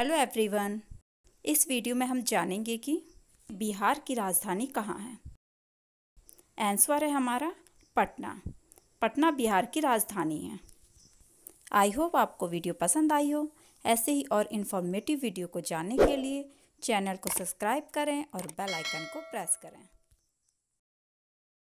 hello everyone इस video में हम जानेंगे कि बिहार की राजधानी कहाँ है आंसर है हमारा पटना पटना बिहार की राजधानी है आई होप आपको वीडियो पसंद आई हो ऐसे ही और इन्फॉर्मेटिव वीडियो को जानने के लिए चैनल को सब्सक्राइब करें और बेल आइकन को प्रेस करें